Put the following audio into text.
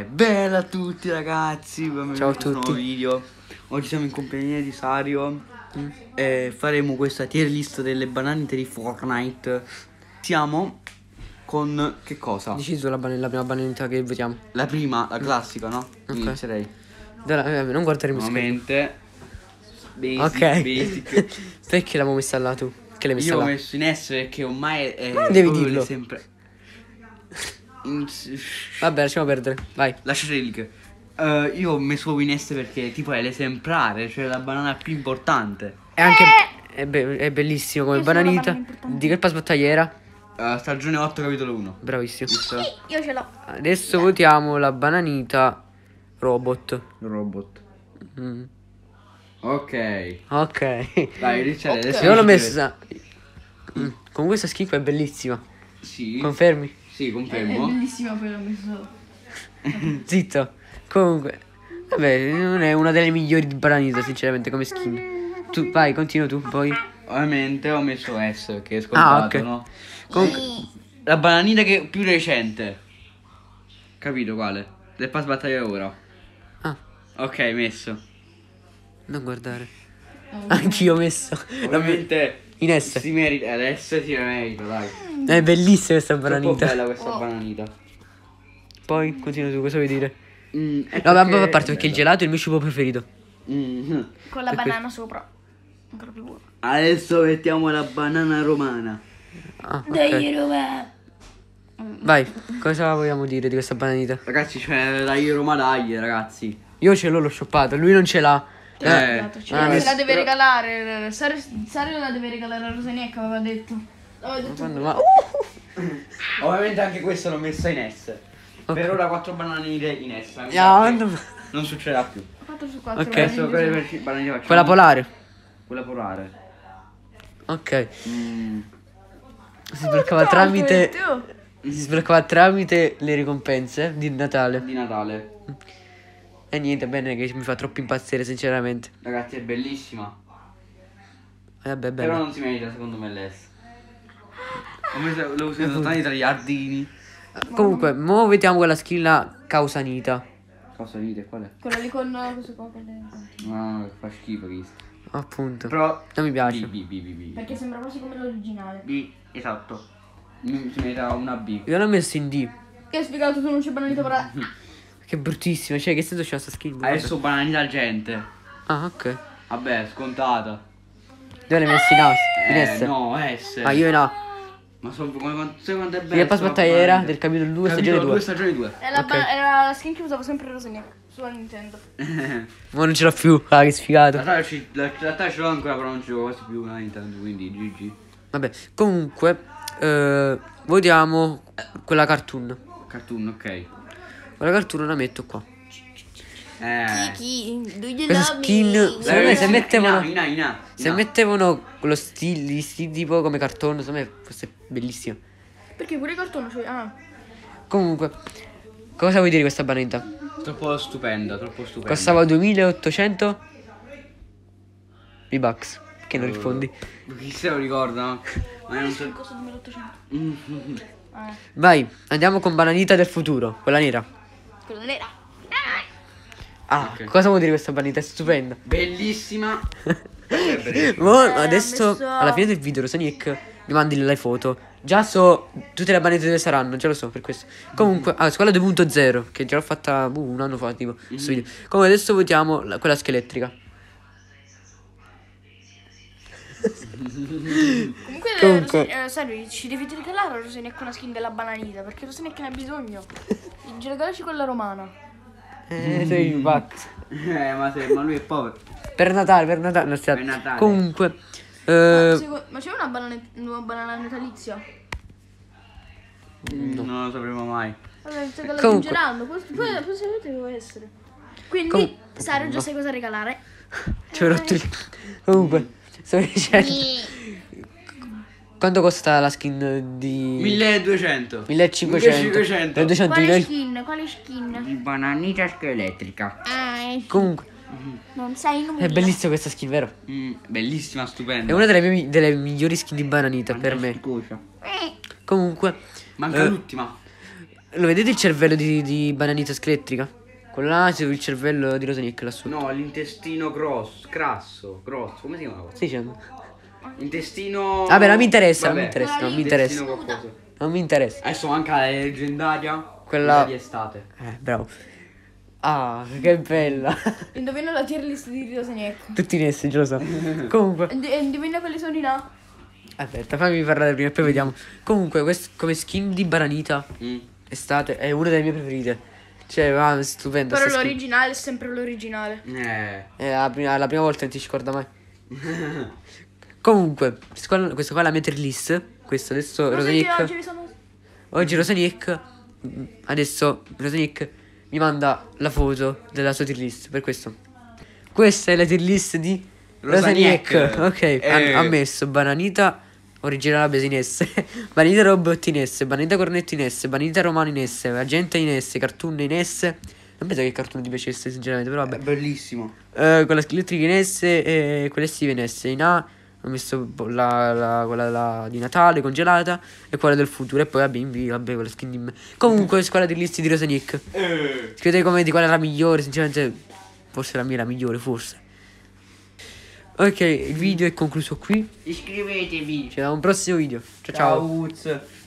E bella a tutti ragazzi, benvenuti a tutti. nuovo video Oggi siamo in compagnia di Sario mm. E faremo questa tier list delle banane di Fortnite Siamo con che cosa? Deciso la, la prima banalità che vediamo La prima, la classica no? Ok Inizierei Dai, Non guardare Ovviamente Basic, ok basic. Perché l'avevo messa là tu? Che l'hai messa Io là? Io l'ho messo in S perché ormai è, è ah, Ma devi dirlo sempre In... Vabbè, lasciamo perdere. Vai. Lasciate il link. Uh, eh, io ho messo Winest perché tipo è l'esemplare, cioè la banana più importante. È anche. Eh. È, be- è bellissimo come io bananita. Di che pass battagliera? Uh, eh, stagione 8, capitolo 1. Bravissimo. Visto? Io ce l'ho. Adesso yeah. votiamo la bananita robot. Robot. Mm. Ok. Ok. Dai, Richard, okay. adesso. Io l'ho messa. Mm. Con questa schifo è bellissima. Sì. Confermi? Sì, confermo. È, è bellissima quella messo. Zitto. Comunque. Vabbè, non è una delle migliori di Branita, sinceramente, come skin. Tu, vai, continua tu, poi. Ovviamente ho messo S, che è ah, scontato, ah, okay. no? Comunque, la bananita che è più recente. Capito quale? Del pass battaglia ora. Ah. Ok, messo. Non guardare. Oh. Anch'io ho messo. Ovviamente in S. Si merita, adesso si merita, dai. Eh, è bellissima questa bananita. È bella questa oh. bananita. Poi continua tu, cosa vuoi dire? Mm, no, vabbè, a parte perché il gelato è il mio cibo preferito. Mm. Con la banana qui. sopra. Ancora più buono. Adesso mettiamo la banana romana. Ah, okay. Dai, Roma. Vai, cosa vogliamo dire di questa bananita? Ragazzi, cioè, dai, Roma, dai, ragazzi. Io ce l'ho, l'ho shoppato, lui non ce l'ha. Te l'ho eh, dato. Cioè, ah, me la deve però... regalare. Sara, Sara la deve regalare a Rosaniecca, aveva detto. Aveva detto. Ma... Uh! Ovviamente anche questo l'ho messa in S. Okay. Per ora 4 bananine in S. Yeah, no. Non succederà più. 4 su 4. Ok. Adesso quelle banane Quella polare. Quella polare. Ok. Mm. Si sbloccava tramite. Si sbloccava tramite le ricompense di Natale. Di Natale. Mm. E niente, bene che mi fa troppo impazzire, sinceramente. Ragazzi, è bellissima. Eh, vabbè, Però non si merita, secondo me, l'S. Lo usano soltanto tra gli ardini. Comunque, mo vediamo quella skill là, Causanita. Causanita, qual è? Quella lì con eh, questo qua con le... No, fa schifo, visto. Appunto. Però... Non mi piace. B, B, B, B, Perché sembra quasi come l'originale. B, esatto. Mi, si merita una B. Io l'ho messo in D. Che spiegato tu non c'è banalità per... Che bruttissimo, cioè che senso c'ha sta skin? Adesso banalizza gente. Ah, ok. Vabbè, scontata. Dove l'hai messi in house? Eh, S? no, S. Ah, io no. Ma so, come, ma, sai quanto è bello? Sì, la passata era del capitolo 2, stagione 2. 2 stagione 2. Era, okay. era la skin che usavo sempre Rosenia sulla Nintendo. Ma non ce l'ho più, ah, che sfigato. la, realtà ce l'ho ancora, però non ce l'ho quasi più una Nintendo, quindi GG. Vabbè, comunque, eh, votiamo quella cartoon. Cartoon, ok. Guarda che Arturo la metto qua. Eh. Questa skin. Secondo me se mettevano. Ina, ina, ina. Se mettevano lo stile, gli stili tipo come cartone, secondo me fosse bellissimo. Perché pure il cartone cioè, ah. Comunque, cosa vuoi dire questa banalità? Troppo stupenda, troppo stupenda. Costava 2800 V-Bucks. Che non uh. rispondi. chi se lo ricorda? Ma non so. Mm. Eh. Vai, andiamo con bananita del futuro, quella nera quella nera. Ah, okay. cosa vuol dire questa bandiera? È stupenda. Bellissima. Mo, eh, adesso, messo... alla fine del video, Rosanic, mi mandi le foto. Già so tutte le bandiere dove saranno, già lo so per questo. Comunque, ah, scuola 2.0, che già l'ho fatta uh, un anno fa, tipo, mm -hmm. Comunque adesso votiamo la, quella scheletrica. Comunque. Eh, serio, eh, ci devi regalare la Rosenia con la skin della bananita, perché Rosenia che ne ha bisogno. Ci regalaci quella romana. Eh, mm. sei un Eh, ma, sei, ma lui è povero. Per Natale, per Natale, non stiamo. Per Natale. Comunque. Eh... Ma, c'è una, una banana natalizia? Mm, no. Non lo sapremo mai. Vabbè, stai galleggiando. Poi sapete che essere. Quindi, Com- Sario, già sai cosa regalare. Ci ho rotto il... Eh. Comunque, sto dicendo... Quanto costa la skin di... 1200 1500 1500 200 Quale di skin? Quale skin? Di bananita scheletrica. Ah, è eh Comunque non sai nulla. è bellissima questa skin, vero? Mm, bellissima, stupenda. È una delle, mie- delle migliori skin di bananita per me. Fantastica. Eh. Comunque, Manca Eh. l'ultima. lo vedete il cervello di, di bananita scheletrica? Con l'asio, il cervello di Rosanic lassù. No, l'intestino grosso, crasso, grosso, come si chiama? Stai dicendo? Intestino. Vabbè, ah, non mi interessa, Vabbè. non mi interessa, non mi interessa. Non mi interessa. Adesso manca la leggendaria. Quella di estate. Eh, bravo. Ah, che bella. Indovina la tier list di Rito Segnecco. Tutti in essi, lo so. Comunque. indovina quelli sono di là. Aspetta, fammi parlare prima e poi vediamo. Comunque, quest- come skin di Baranita mm. estate è una delle mie preferite. Cioè, va, ah, stupendo. Però l'originale skin. è sempre l'originale. Eh. eh la, prima, la prima volta non ti scorda mai. Comunque, questa qua è la mia tier list. Questo adesso Rosanic. Oggi, Rosanic. Mm, adesso Rosanic mi manda la foto della sua tier list. Per questo. Questa è la tier list di Rosanic. Ok, eh. ha, ha messo bananita originale in S, Bananita Robot in S, Bananita Cornetto in S, Bananita Romano in S, Agente in S, Cartoon in S. Non penso che cartoon ti piacesse sinceramente, però vabbè. È bellissimo. Eh, con la scheletrica in S e eh, quella estiva in S, in A ho messo la, la, quella la, di Natale congelata e quella del futuro e poi la bimbi vabbè con la skin di me comunque squadra di listi di Rosa Nick eh. scrivete come commenti qual è la migliore sinceramente forse la mia è la migliore forse ok il video è concluso qui iscrivetevi ci vediamo un prossimo video ciao ciao, ciao.